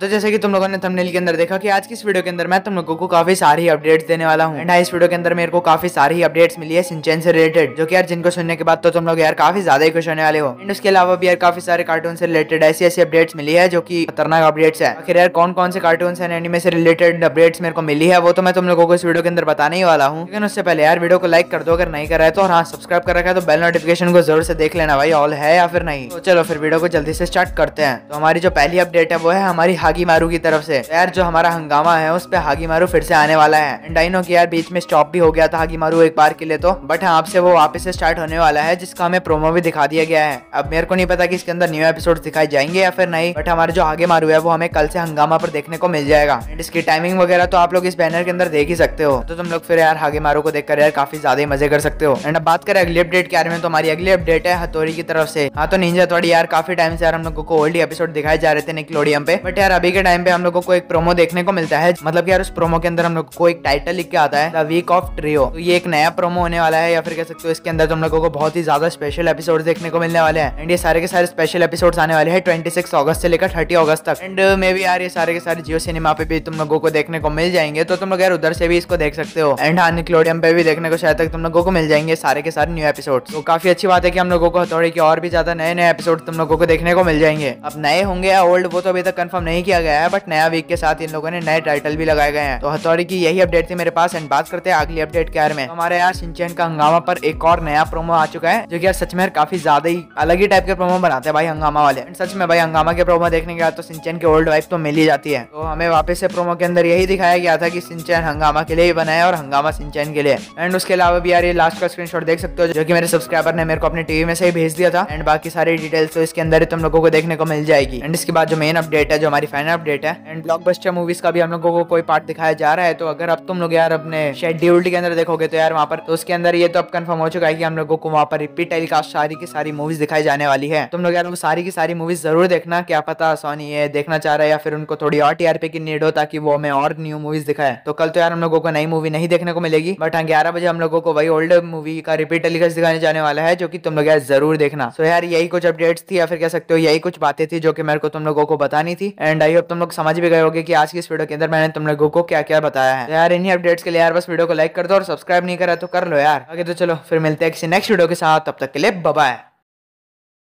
तो जैसे कि तुम लोगों ने थंबनेल के अंदर देखा कि आज की इस वीडियो के अंदर मैं तुम लोगों को काफी सारी अपडेट्स देने वाला हूँ एंड इस वीडियो के अंदर मेरे को काफी सारी अपडेट्स मिली है सिंचेन से रिलेटेड जो कि यार जिनको सुनने के बाद तो तुम लोग यार काफी ज्यादा ही खुश होने वाले हो एंड उसके अलावा भी यार काफी सारे कार्टून से रिलेटेड ऐसी ऐसी अपडेट्स मिली है जो की खतरनाक अपडेट्स है आखिर यार कौन कौन से कार्टून एंड एनिमे से रिलेटेड अपडेट्स मेरे को मिली है वो तो मैं तुम लोगों को इस वीडियो के अंदर बताने ही वाला हूँ लेकिन उससे पहले यार वीडियो को लाइक कर दो अगर नहीं कर रहा है तो हाँ सब्सक्राइब कर रखा है तो बेल नोटिफिकेशन को जरूर से देख लेना भाई ऑल है या फिर नहीं तो चलो फिर वीडियो को जल्दी से स्टार्ट करते हैं तो हमारी जो पहली अपडेट है वो है हमारी हागी मारू की तरफ से तो यार जो हमारा हंगामा है उस पर हागी मारू फिर से आने वाला है एंड आई नो यार बीच में स्टॉप भी हो गया था हागी मारू एक बार के लिए तो बट हाँ आपसे वो वापस से स्टार्ट होने वाला है जिसका हमें प्रोमो भी दिखा दिया गया है अब मेरे को नहीं पता कि इसके अंदर न्यू एपिसोड दिखाए जाएंगे या फिर नहीं बट हमारे जो हागे मारू है वो हमें कल से हंगामा पर देखने को मिल जाएगा एंड इसकी टाइमिंग वगैरह तो आप लोग इस बैनर के अंदर देख ही सकते हो तो तुम लोग फिर यार हागे मारू को देखकर यार काफी ज्यादा ही मजे कर सकते हो एंड अब बात करें अगली अपडेट के बारे में तो हमारी अगली अपडेट है हथोरी की तरफ से हाँ तो निंजा थोड़ी यार काफी टाइम से यार हम लोगों को ओल्ड एपिसोड दिखाए जा रहे थे निकलोडियम पे बट यार यार अभी के टाइम पे हम लोगों को एक प्रोमो देखने को मिलता है मतलब कि यार उस प्रोमो के अंदर हम लोग को एक टाइटल लिख के आता है द वीक ऑफ ट्रियो तो ये एक नया प्रोमो होने वाला है या फिर कह सकते हो इसके अंदर तुम तो लोगों को बहुत ही ज्यादा स्पेशल एपिसोड देखने को मिलने वाले हैं एंड ये सारे के सारे स्पेशल एपिसोड आने वाले हैं ट्वेंटी सिक्स अगस्त से लेकर थर्टी अगस्त तक एंड मे भी यार ये सारे के सारे जियो सिनेमा पे भी तुम लोगों को देखने को मिल जाएंगे तो तुम लोग यार उधर से भी इसको देख सकते हो एंड हाँ निकलोडियम पे भी देखने को शायद तक तुम लोगों को मिल जाएंगे सारे के सारे न्यू एपिसोड तो काफी अच्छी बात है कि हम लोगों को हथौड़े की और भी ज्यादा नए नए एपिसोड तुम लोगों को देखने को मिल जाएंगे अब नए होंगे या ओल्ड वो तो अभी तक कन्फर्म नहीं नहीं किया गया है बट नया वीक के साथ इन लोगों ने नए टाइटल भी लगाए गए हैं तो हथौड़ी की यही अपडेट थी मेरे पास एंड बात करते हैं अगली अपडेट के में हमारे यहाँ सिंचन का हंगामा पर एक और नया प्रोमो आ चुका है जो की सच में काफी ज्यादा ही अलग ही टाइप के प्रोमो बनाते हैं भाई हंगामा वाले सच में भाई हंगामा के प्रोमो देखने के बाद तो सिंचन की ओल्ड वाइफ तो मिल ही जाती है तो हमें वापस से प्रोमो के अंदर यही दिखाया गया था की सिंचन हंगामा के लिए ही बनाया और हंगामा सिंचन के लिए एंड उसके अलावा भी यार ये लास्ट का स्क्रीनशॉट देख सकते हो जो कि मेरे सब्सक्राइबर ने मेरे को अपने टीवी में से ही भेज दिया था एंड बाकी सारी डिटेल्स तो इसके अंदर ही तुम लोगों को देखने को मिल जाएगी एंड इसके बाद जो मेन अपडेट है जो हमारी फैन अपडेट है एंड ब्लॉकबस्टर मूवीज का भी हम लोगों को कोई पार्ट दिखाया जा रहा है तो अगर अब तुम लोग यार अपने शेड्यूल्ड के अंदर देखोगे तो यार वहाँ पर तो उसके अंदर ये तो अब कन्फर्म हो चुका है कि हम लोगों को वहाँ पर रिपीट टेलीकास्ट सारी की सारी मूवीज दिखाई जाने वाली है तुम लोग यार सारी की सारी मूवीज जरूर देखना क्या पता सोनी ये देखना चाह रहा है या फिर उनको थोड़ी और टीआरपी की नीड हो ताकि वो हमें और न्यू मूवीज दिखाए तो कल तो यार हम लोगों को नई मूवी नहीं देखने को मिलेगी बट हाँ ग्यारह बजे हम लोगों को वही ओल्ड मूवी का रिपीट टेलीकास्ट दिखाने जाने वाला है जो कि तुम लोग यार जरूर देखना तो यार यही कुछ अपडेट्स थी या फिर कह सकते हो यही कुछ बातें थी जो कि मेरे को तुम लोगों को बतानी थी एंड एंड आई होप तुम लोग समझ भी गए होगे कि आज की इस वीडियो के अंदर मैंने तुम लोगों को क्या क्या बताया है यार इन्हीं अपडेट्स के लिए यार बस वीडियो को लाइक कर दो और सब्सक्राइब नहीं करा तो कर लो यार आगे तो चलो फिर मिलते हैं किसी नेक्स्ट वीडियो के साथ तब तक के लिए बबाई